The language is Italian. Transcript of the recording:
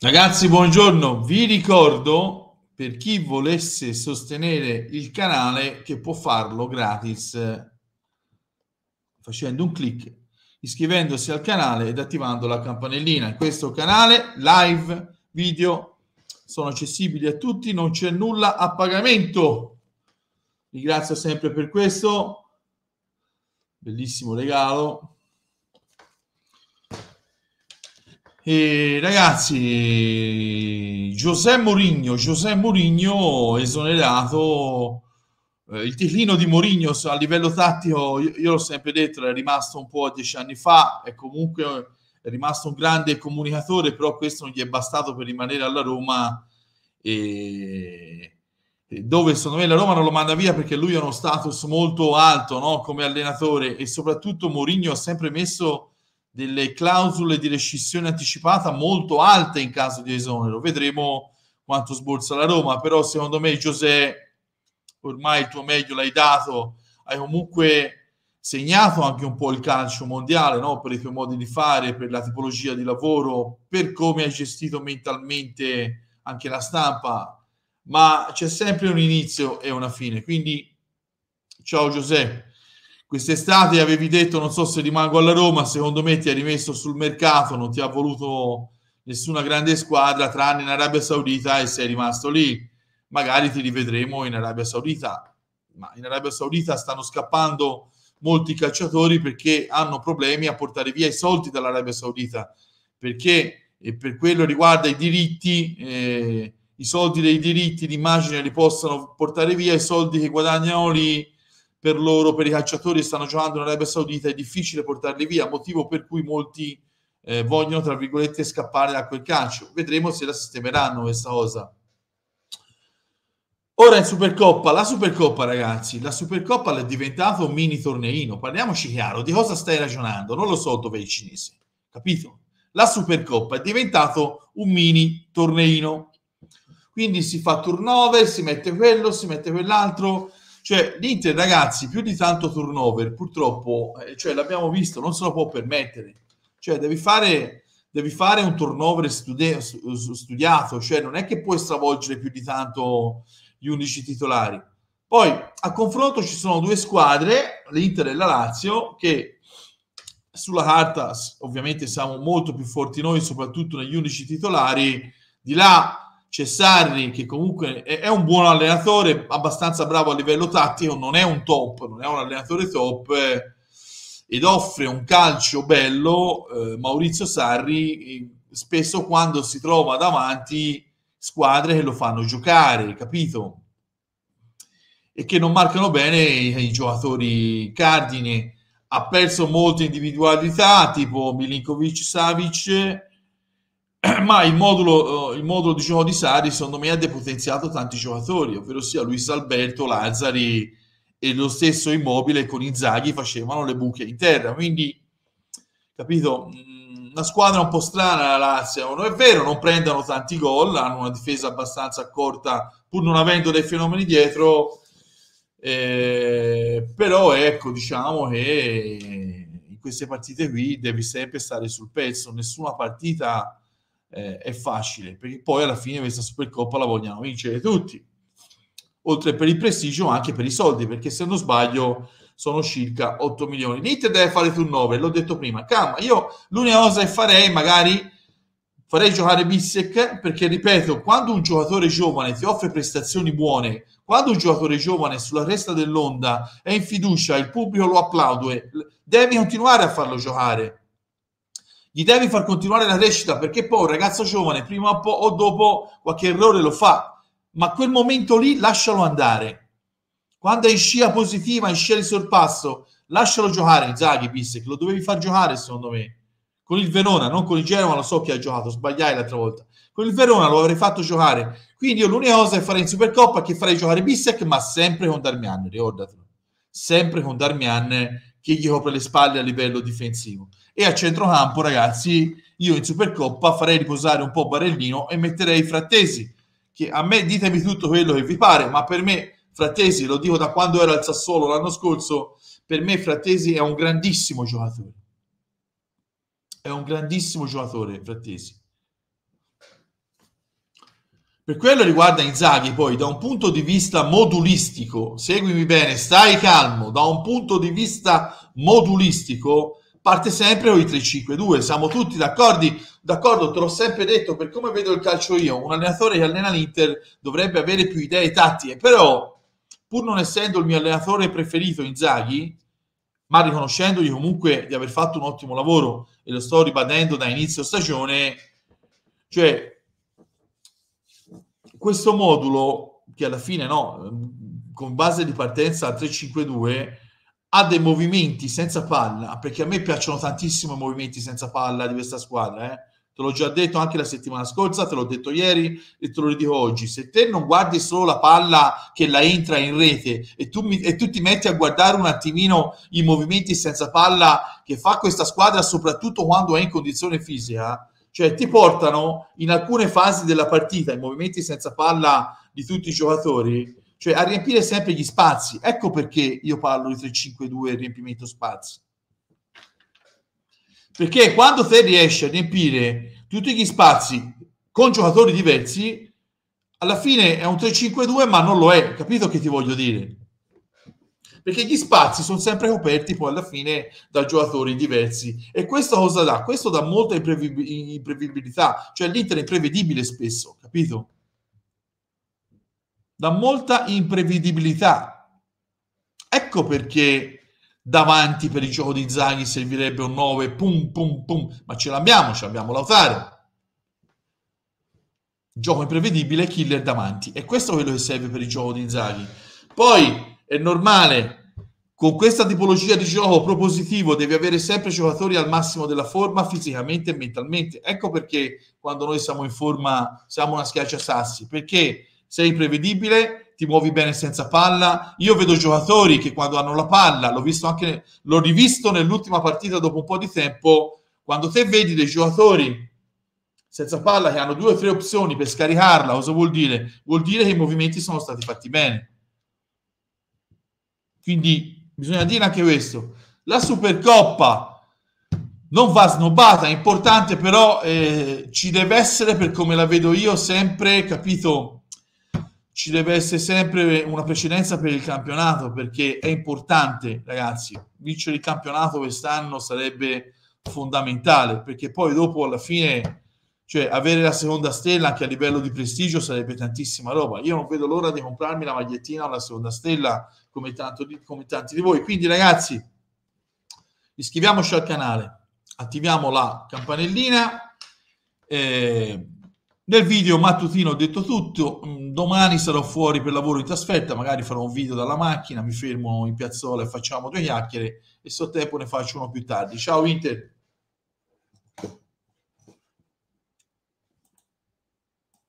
Ragazzi, buongiorno. Vi ricordo per chi volesse sostenere il canale che può farlo gratis facendo un clic, iscrivendosi al canale ed attivando la campanellina. In questo canale live, video sono accessibili a tutti, non c'è nulla a pagamento. Vi Ringrazio sempre per questo bellissimo regalo E ragazzi, Giuseppe Mourinho, Giuseppe Mourinho esonerato, eh, il ticlino di Mourinho a livello tattico, io, l'ho sempre detto, è rimasto un po' dieci anni fa, è comunque è rimasto un grande comunicatore, però questo non gli è bastato per rimanere alla Roma, e, e dove secondo me la Roma non lo manda via perché lui ha uno status molto alto no? come allenatore e soprattutto Mourinho ha sempre messo delle clausole di rescissione anticipata molto alte in caso di esonero. Vedremo quanto sborsa la Roma, però secondo me Giuseppe ormai il tuo meglio l'hai dato, hai comunque segnato anche un po' il calcio mondiale, no? per i tuoi modi di fare, per la tipologia di lavoro, per come hai gestito mentalmente anche la stampa, ma c'è sempre un inizio e una fine. Quindi ciao Giuseppe. Quest'estate avevi detto non so se rimango alla Roma, secondo me ti hai rimesso sul mercato, non ti ha voluto nessuna grande squadra tranne in Arabia Saudita e sei rimasto lì. Magari ti rivedremo in Arabia Saudita, ma in Arabia Saudita stanno scappando molti calciatori perché hanno problemi a portare via i soldi dall'Arabia Saudita, perché per quello riguarda i diritti, eh, i soldi dei diritti di li possono portare via, i soldi che guadagnano lì per loro, per i calciatori che stanno giocando in Arabia Saudita, è difficile portarli via, motivo per cui molti eh, vogliono, tra virgolette, scappare da quel calcio. Vedremo se la sistemeranno questa cosa. Ora in Supercoppa, la Supercoppa ragazzi, la Supercoppa è diventato un mini torneino, parliamoci chiaro, di cosa stai ragionando? Non lo so dove è il cinese, capito? La Supercoppa è diventato un mini torneino, quindi si fa turnover, si mette quello, si mette quell'altro, cioè, l'Inter, ragazzi, più di tanto turnover, purtroppo, eh, cioè, l'abbiamo visto, non se lo può permettere. Cioè, devi fare, devi fare un turnover studi- studiato, cioè, non è che puoi stravolgere più di tanto gli 11 titolari. Poi, a confronto, ci sono due squadre, l'Inter e la Lazio, che sulla carta, ovviamente, siamo molto più forti noi, soprattutto negli 11 titolari. Di là c'è Sarri che comunque è un buon allenatore, abbastanza bravo a livello tattico, non è un top, non è un allenatore top eh, ed offre un calcio bello eh, Maurizio Sarri eh, spesso quando si trova davanti squadre che lo fanno giocare, capito? E che non marcano bene i, i giocatori cardine. Ha perso molte individualità, tipo Milinkovic-Savic, ma il modulo, eh, il modulo diciamo, di Sari secondo me ha depotenziato tanti giocatori, ovvero sia Luis Alberto, Lazzari e lo stesso Immobile con Inzaghi facevano le buche in terra, quindi capito, mm, una squadra un po' strana la Lazio, non è vero, non prendono tanti gol, hanno una difesa abbastanza accorta pur non avendo dei fenomeni dietro, eh, però ecco diciamo che in queste partite qui devi sempre stare sul pezzo, nessuna partita eh, è facile, perché poi alla fine questa Supercoppa la vogliamo vincere tutti, oltre per il prestigio ma anche per i soldi, perché se non sbaglio sono circa 8 milioni. L'Inter deve fare tu 9 l'ho detto prima. Cam, io l'unica cosa che farei magari farei giocare Bissek perché ripeto, quando un giocatore giovane ti offre prestazioni buone, quando un giocatore giovane sulla cresta dell'onda è in fiducia, il pubblico lo applaude, devi continuare a farlo giocare gli devi far continuare la crescita perché poi un ragazzo giovane prima o, po- o dopo qualche errore lo fa, ma quel momento lì lascialo andare. Quando è in scia positiva, in scia di sorpasso, lascialo giocare Zaghi, Bissek, lo dovevi far giocare secondo me. Con il Verona, non con il Genoa lo so che ha giocato, sbagliai l'altra volta. Con il Verona lo avrei fatto giocare. Quindi io l'unica cosa che farei in Supercoppa è che farei giocare Bissek, ma sempre con Darmian, ricordatelo. Sempre con Darmian che gli copre le spalle a livello difensivo. E a centrocampo, ragazzi, io in Supercoppa farei riposare un po' Barellino e metterei Frattesi, che a me ditemi tutto quello che vi pare, ma per me Frattesi, lo dico da quando era al Sassuolo l'anno scorso, per me Frattesi è un grandissimo giocatore. È un grandissimo giocatore, Frattesi. Per quello riguarda Inzaghi, poi, da un punto di vista modulistico, seguimi bene, stai calmo, da un punto di vista modulistico parte sempre con i 3-5-2, siamo tutti d'accordo, d'accordo, te l'ho sempre detto, per come vedo il calcio io, un allenatore che allena l'Inter dovrebbe avere più idee tattiche, però pur non essendo il mio allenatore preferito Inzaghi, ma riconoscendogli comunque di aver fatto un ottimo lavoro e lo sto ribadendo da inizio stagione, cioè questo modulo, che alla fine no, ehm, con base di partenza 352, ha dei movimenti senza palla, perché a me piacciono tantissimo i movimenti senza palla di questa squadra, eh? te l'ho già detto anche la settimana scorsa, te l'ho detto ieri e te lo ridico oggi, se te non guardi solo la palla che la entra in rete e tu, mi, e tu ti metti a guardare un attimino i movimenti senza palla che fa questa squadra, soprattutto quando è in condizione fisica, cioè ti portano in alcune fasi della partita, i movimenti senza palla di tutti i giocatori, cioè a riempire sempre gli spazi. Ecco perché io parlo di 3-5-2 riempimento spazi. Perché quando te riesci a riempire tutti gli spazi con giocatori diversi, alla fine è un 3-5-2, ma non lo è, capito che ti voglio dire? perché gli spazi sono sempre coperti poi alla fine da giocatori diversi e questo cosa dà? Questo dà molta imprevedibilità, cioè l'Inter è imprevedibile spesso, capito? Dà molta imprevedibilità. Ecco perché davanti per il gioco di Zaghi servirebbe un 9, pum pum pum, ma ce l'abbiamo, ce l'abbiamo Lautaro. Gioco imprevedibile, killer davanti. E questo è quello che serve per il gioco di Zaghi. Poi è normale con questa tipologia di gioco propositivo devi avere sempre giocatori al massimo della forma fisicamente e mentalmente. Ecco perché quando noi siamo in forma siamo una schiaccia sassi, perché sei imprevedibile, ti muovi bene senza palla. Io vedo giocatori che quando hanno la palla, l'ho, visto anche, l'ho rivisto nell'ultima partita dopo un po' di tempo, quando te vedi dei giocatori senza palla che hanno due o tre opzioni per scaricarla, cosa vuol dire? Vuol dire che i movimenti sono stati fatti bene. Quindi bisogna dire anche questo. La Supercoppa non va snobbata, è importante, però eh, ci deve essere, per come la vedo io, sempre, capito, ci deve essere sempre una precedenza per il campionato, perché è importante, ragazzi, vincere il campionato quest'anno sarebbe fondamentale, perché poi dopo alla fine cioè avere la seconda stella anche a livello di prestigio sarebbe tantissima roba. Io non vedo l'ora di comprarmi la magliettina o la seconda stella come, tanto di, come tanti di voi. Quindi ragazzi, iscriviamoci al canale, attiviamo la campanellina. Eh, nel video mattutino ho detto tutto, mm, domani sarò fuori per lavoro in trasferta, magari farò un video dalla macchina, mi fermo in piazzola e facciamo due chiacchiere e se ho tempo ne faccio uno più tardi. Ciao Inter!